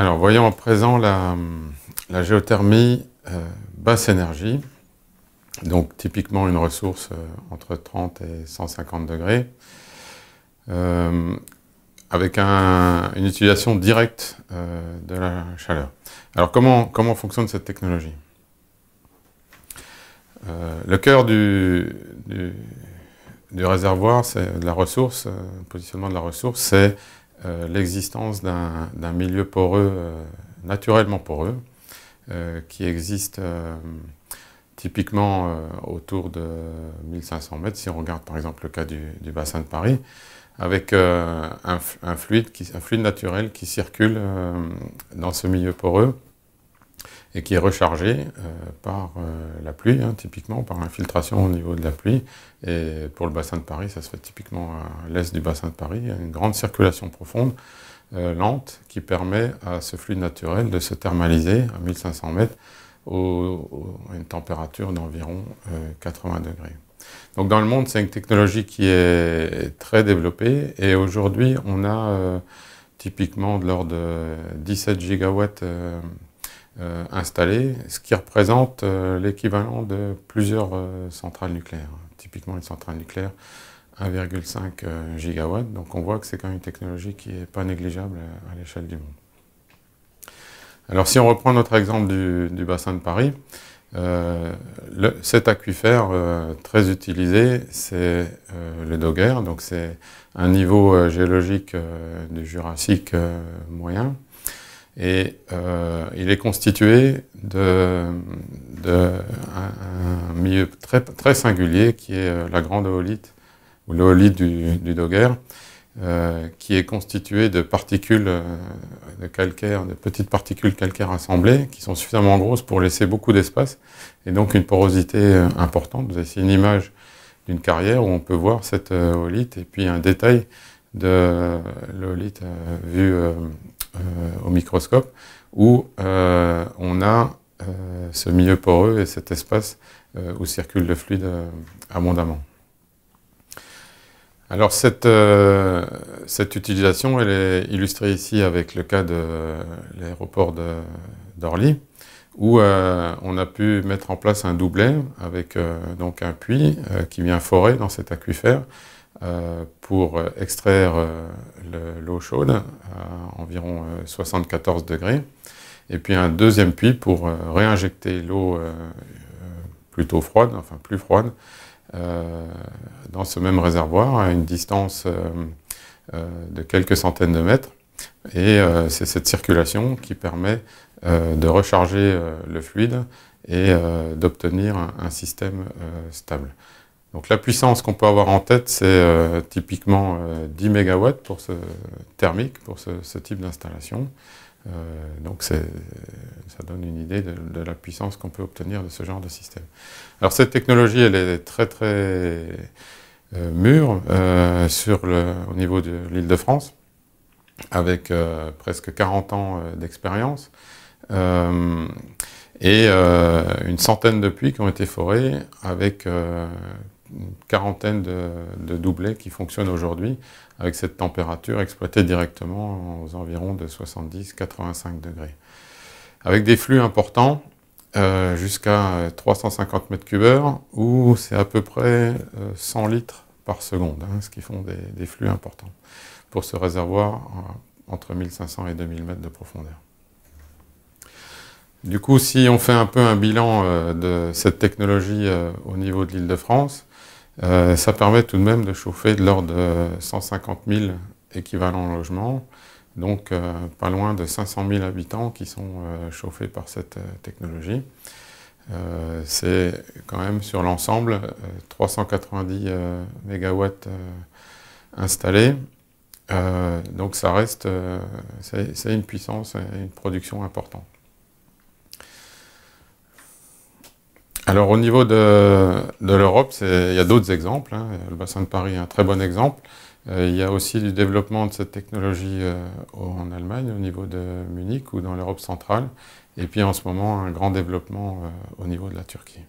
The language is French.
Alors, voyons à présent la, géothermie euh, basse énergie, donc typiquement une ressource euh, entre 30 et 150 degrés, euh, avec une utilisation directe de la chaleur. Alors, comment, fonctionne cette technologie Le cœur du, réservoir, c'est la ressource, le positionnement de la ressource, c'est euh, l'existence d'un milieu poreux, euh, naturellement poreux, euh, qui existe typiquement autour de 1500 mètres, si on regarde par exemple le cas du, bassin de Paris, avec un, un, fluide un, fluide naturel qui circule dans ce milieu poreux et qui est rechargé euh, par euh, la pluie, hein, typiquement par infiltration au niveau de la pluie. Et pour le bassin de Paris, ça se fait typiquement à l'est du bassin de Paris, il y a une grande circulation profonde, euh, lente, qui permet à ce fluide naturel de se thermaliser à 1500 mètres à une température d'environ 80 degrés. Donc dans le monde, c'est une technologie qui est très développée et aujourd'hui, on a typiquement de l'ordre de 17 gigawatts euh, installés, ce qui représente euh, l'équivalent de plusieurs euh, centrales nucléaires. Typiquement une centrale nucléaire 1,5 gigawatt, donc on voit que c'est quand même une technologie qui n'est pas négligeable à l'échelle du monde. Alors si on reprend notre exemple du, bassin de Paris, cet aquifère très utilisé, c'est le Dogger, donc c'est un niveau géologique du Jurassique moyen. Et euh, il est constitué de, un, milieu très, très singulier qui est euh, la grande oolite, ou l'oolite du, du euh, qui est constitué de particules de calcaire, de petites particules calcaires assemblées, qui sont suffisamment grosses pour laisser beaucoup d'espace, et donc une porosité importante. Vous avez ici une image d'une carrière où on peut voir cette oolite, et puis un détail de l'oolite vue euh, au microscope, où euh, on a euh, ce milieu poreux et cet espace où circule le fluide abondamment. Alors cette, utilisation, elle est illustrée ici avec le cas de l'aéroport d'Orly, où on a pu mettre en place un doublet avec un puits qui vient forer dans cet aquifère euh, pour euh, extraire euh, l'eau chaude à environ 74 degrés, et puis un deuxième puits pour réinjecter l'eau plutôt froide, enfin plus froide, dans ce même réservoir à une distance de quelques centaines de mètres. Et c'est cette circulation qui permet de recharger le fluide et d'obtenir un, système stable. Donc la puissance qu'on peut avoir en tête, c'est euh, typiquement 10 euh, MW pour ce thermique, pour ce, type d'installation. Euh, donc ça donne une idée de, la puissance qu'on peut obtenir de ce genre de système. Alors cette technologie, elle est très très mûre sur le, au niveau de l'île de France, avec presque 40 ans d'expérience et une centaine de puits qui ont été forés avec quarantaine de, doublés qui fonctionnent aujourd'hui avec cette température exploitée directement aux environs de 70-85 degrés. Avec des flux importants euh, jusqu'à 350 mètres 3 où c'est à peu près 100 euh, litres par seconde, hein, ce qui font des, flux importants pour ce réservoir euh, entre 1500 et 2000 mètres de profondeur. Du coup, si on fait un peu un bilan de cette technologie au niveau de l'île de France, euh, ça permet tout de même de chauffer de l'ordre de 150 000 équivalents logements, donc euh, pas loin de 500 000 habitants qui sont euh, chauffés par cette technologie. c'est quand même sur l'ensemble 390 MW installés. donc ça reste, c'est une puissance et une production importante. Alors au niveau de, l'Europe, il y a d'autres exemples. Hein. Le bassin de Paris est un très bon exemple. Euh, il y a aussi du développement de cette technologie euh, en Allemagne, au niveau de Munich ou dans l'Europe centrale. Et puis en ce moment, un grand développement euh, au niveau de la Turquie.